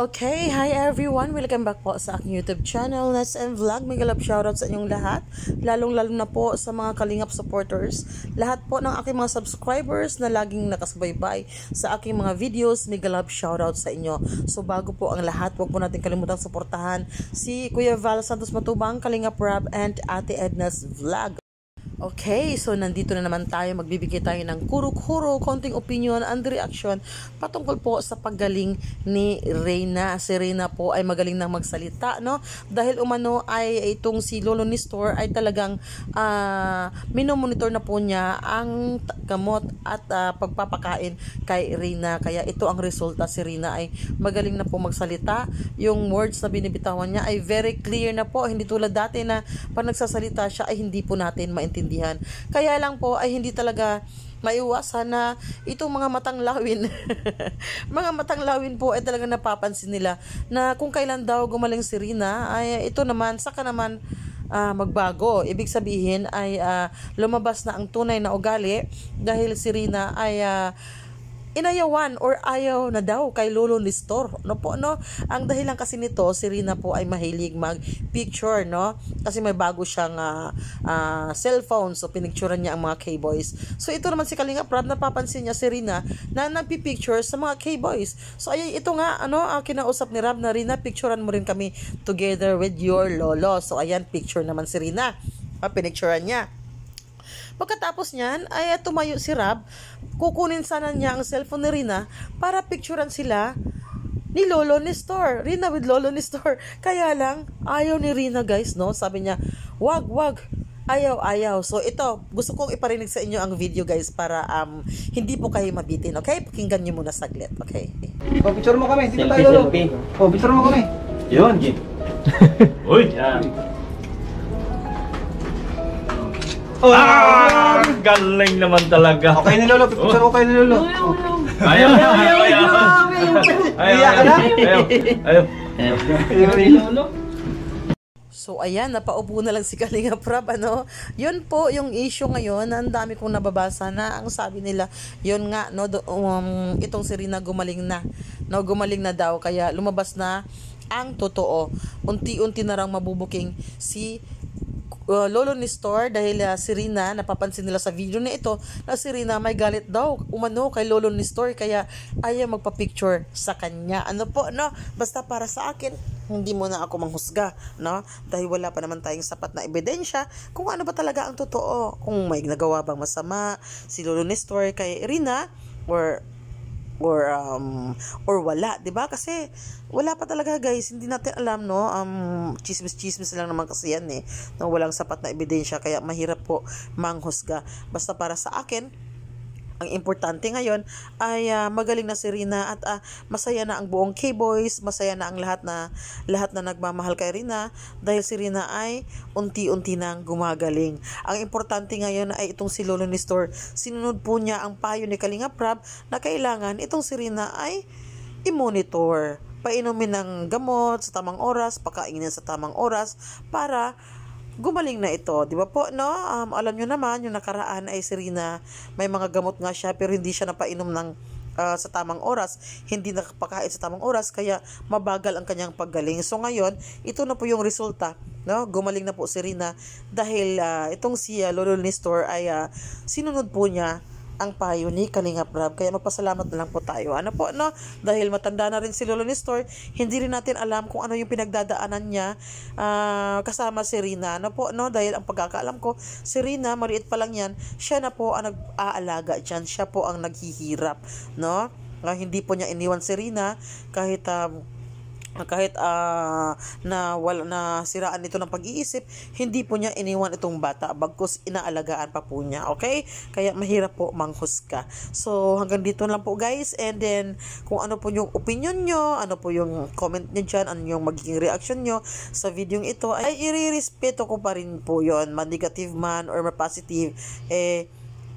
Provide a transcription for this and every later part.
Okay, hi everyone! Welcome back po sa aking YouTube channel, Nets and Vlog. May galap shoutout sa inyong lahat, lalong-lalo na po sa mga Kalingap supporters. Lahat po ng aking mga subscribers na laging nakasubaybay sa aking mga videos, may galap shoutout sa inyo. So bago po ang lahat, huwag po natin kalimutan suportahan si Kuya Val Santos Matubang, Kalingap Rab, and Ate Edna's Vlog. Okay, so nandito na naman tayo. Magbibigay tayo ng kuruk-huro, konting opinion and reaction patungkol po sa paggaling ni Reyna. Si Reyna po ay magaling ng magsalita, no? Dahil umano ay itong si Lolo ni ay talagang uh, minomonitor na po niya ang gamot at uh, pagpapakain kay Reyna. Kaya ito ang resulta. Si Reyna ay magaling na po magsalita. Yung words na binibitawan niya ay very clear na po. Hindi tulad dati na pag nagsasalita siya ay hindi po natin maintindihan maintindihan. Kaya lang po ay hindi talaga maiwasan na itong mga matang lawin mga matang lawin po ay talaga napapansin nila na kung kailan daw gumaling si Rina ay ito naman saka naman uh, magbago ibig sabihin ay uh, lumabas na ang tunay na ugali dahil si Rina ay uh, inayawan or ayaw na daw kay Lolo Listor. No po, no? Ang dahilan kasi nito, si Rina po ay mahilig mag-picture, no? Kasi may bago siyang uh, uh, cellphone, so pinicturean niya ang mga K-boys. So ito naman si Kalinga Prab, napapansin niya si Rina na nagpipicture sa mga K-boys. So ay ito nga, ano, ang kinausap ni Rab na Rina, picturean mo rin kami together with your lolo. So ayan, picture naman si Rina. pinicturean niya. Pagkatapos niyan, ay tumayo si Rab. Kukunin sana niya ang cellphone ni Rina para picturean sila ni Lolo Nestor. Rina with Lolo Nestor. Kaya lang, ayaw ni Rina guys, no? Sabi niya, wag, wag. Ayaw, ayaw. So ito, gusto kong iparinig sa inyo ang video guys para um, hindi po kayo mabitin, okay? Pakinggan niyo muna saglit, okay? Oh, picture mo kami. Dito tayo, Lolo. Selfie. Oh, picture mo kami. Yun, Jim. Uy! Yeah. Oh, ah! Galing naman talaga. Okay na lolo, picture ko kayo na lolo. Ayaw, ayaw, ayaw, ayaw. Ayaw, ayaw, So ayan, napaupo na lang si Kalinga Prab, ano? Yun po yung issue ngayon, ang dami kong nababasa na ang sabi nila, yun nga, no, um, itong si Rina gumaling na, no, gumaling na daw, kaya lumabas na ang totoo. Unti-unti na rang mabubuking si uh, lolo ni Store dahil uh, si Rina, napapansin nila sa video na ito na si Rina may galit daw umano kay lolo ni Store kaya ayaw magpa-picture sa kanya. Ano po, no? Basta para sa akin, hindi mo na ako manghusga, no? Dahil wala pa naman tayong sapat na ebidensya kung ano ba talaga ang totoo, kung may nagawa bang masama si Lolo Nestor kay Rina or or um or wala, 'di ba? Kasi wala pa talaga guys, hindi natin alam no. Um chismis-chismis lang naman kasi yan eh. Nang walang sapat na ebidensya kaya mahirap po manghusga. Basta para sa akin, ang importante ngayon ay uh, magaling na si Rina at uh, masaya na ang buong K-Boys, masaya na ang lahat na lahat na nagmamahal kay Rina dahil si Rina ay unti-unti nang gumagaling. Ang importante ngayon ay itong si Lolo Nestor. Sinunod po niya ang payo ni Kalinga Prab na kailangan itong si Rina ay i-monitor painumin ng gamot sa tamang oras, pakainin sa tamang oras para gumaling na ito. Di ba po, no? Um, alam nyo naman, yung nakaraan ay si Rina, may mga gamot nga siya, pero hindi siya napainom ng uh, sa tamang oras, hindi nakapakain sa tamang oras, kaya mabagal ang kanyang paggaling. So ngayon, ito na po yung resulta. No? Gumaling na po si Rina dahil uh, itong si uh, Lolo Nestor ay uh, sinunod po niya ang payo ni Kalinga Prab. Kaya magpasalamat na lang po tayo. Ano po, no? Dahil matanda na rin si Lolo Nestor, hindi rin natin alam kung ano yung pinagdadaanan niya uh, kasama si Rina. Ano po, no? Dahil ang pagkakaalam ko, si Rina, mariit pa lang yan, siya na po ang nag-aalaga dyan. Siya po ang naghihirap, no? Uh, hindi po niya iniwan si Rina kahit uh, kahit uh, na wala na siraan ito ng pag-iisip, hindi po niya iniwan itong bata bagkus inaalagaan pa po niya, okay? Kaya mahirap po manghusga. So hanggang dito lang po guys and then kung ano po yung opinion nyo, ano po yung comment nyo dyan, ano yung magiging reaction nyo sa video ito ay irirespeto ko pa rin po yon man negative man or ma positive eh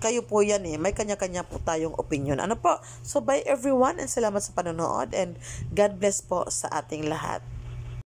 kayo po yan eh. May kanya-kanya po tayong opinion. Ano po? So, bye everyone and salamat sa panonood and God bless po sa ating lahat.